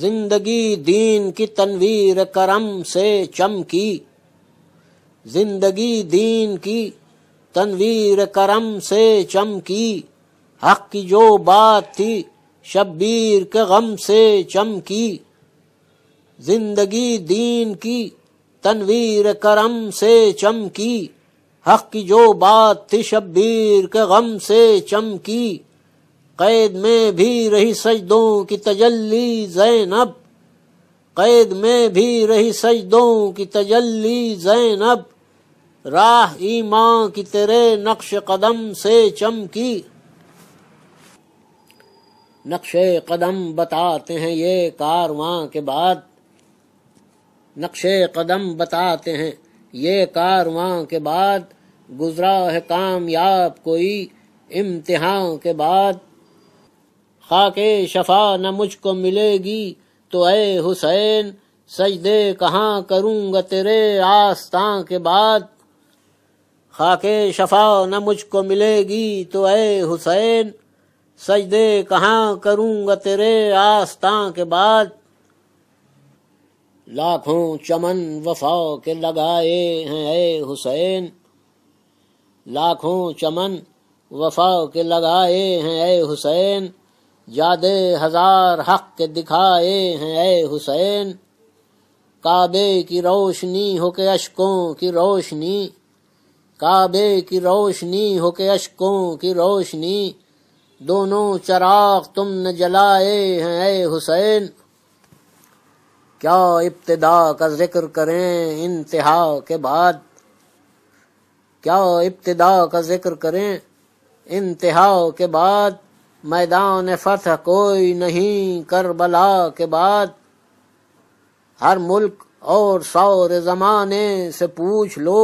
जिंदगी दीन की तनवीर करम से चमकी जिंदगी दीन की तनवीर करम से चमकी हक की जो बात थी शब्बीर के गम से चमकी जिंदगी दीन की तनवीर करम से चमकी हक की जो बात थी शब्बीर के गम से चमकी कैद में भी रही सजदों की तजल्ली जैनब कैद में भी रही सजदों की तजल्ली जैनब राह ईमां की तेरे नक्श कदम से चमकी नक्शे कदम बताते हैं ये कारवां के बाद नक्शे कदम बताते हैं ये कारवां के बाद गुजरा है कामयाब कोई इम्तिहान के बाद खाके शफा न मुझको मिलेगी तो ए हुसैन सजदे कहाँ करूँगा तेरे आस्था के बाद खाके शफा न मुझको मिलेगी तो ए हुसैन सजदे कहाँ करूँगा तेरे आस्था के बाद लाखों चमन वफा के लगाए हैं ए हुसैन लाखों चमन वफा के लगाए हैं ए हुसैन यादे हजार हक के दिखाए हैं ए हुसैन काबे की रोशनी हो के अशकों की रोशनी काबे की रोशनी हो के अशकों की रोशनी दोनों चराग तुमने जलाए हैं ए हुसैन क्या इब्तदा का जिक्र करें इंतहा के बाद क्या इब्तदा का जिक्र करें इंतहा के बाद मैदान फतह कोई नहीं करबला के बाद हर मुल्क और सौर जमाने से पूछ लो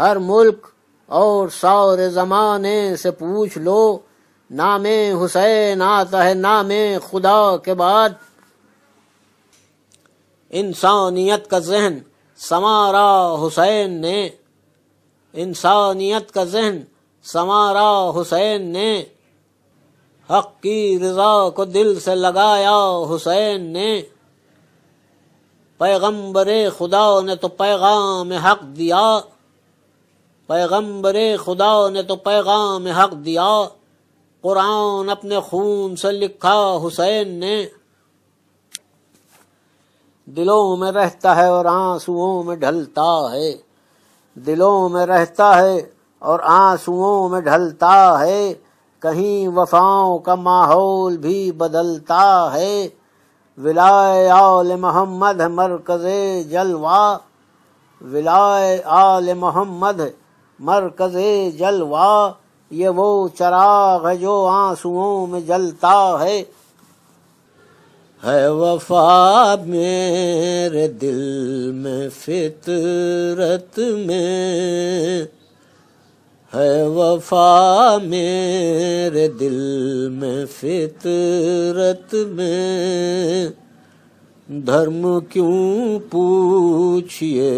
हर मुल्क और सौर जमाने से पूछ लो नामे हुसैन आता है नामे खुदा के बाद इंसानियत का जहन समारा हुसैन ने इंसानियत का जहन समारा हुसैन ने हक की रजा को दिल से लगाया हुसैन ने पैगम्बर खुदा ने तो पैगाम हक दिया पैगम्बर खुदा ने तो पैगाम हक दिया कुरान अपने खून से लिखा हुसैन ने दिलों में रहता है और आंसुओं में ढलता है दिलों में रहता है और आंसुओं में ढलता है कहीं वफाओं का माहौल भी बदलता है विलाय आल मोहम्मद मरकज जलवा विलाय आल मोहम्मद मरकज जलवा ये वो चराग है जो आंसुओं में जलता है है वफा मेरे दिल में फितरत में है वफा मेरे दिल में फितरत में धर्म क्यों पूछिए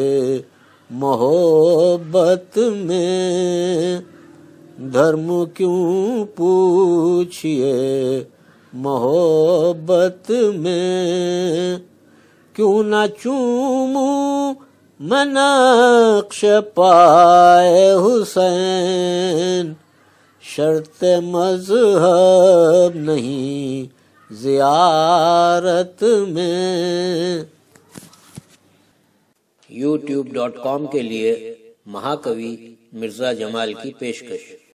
मोहब्बत में धर्म क्यों पूछिए मोहब्बत में क्यों ना चूमू मनाक्ष पाए हुसैन शर्त मजहब नहीं जियारत में youtube.com के लिए महाकवि मिर्जा जमाल की पेशकश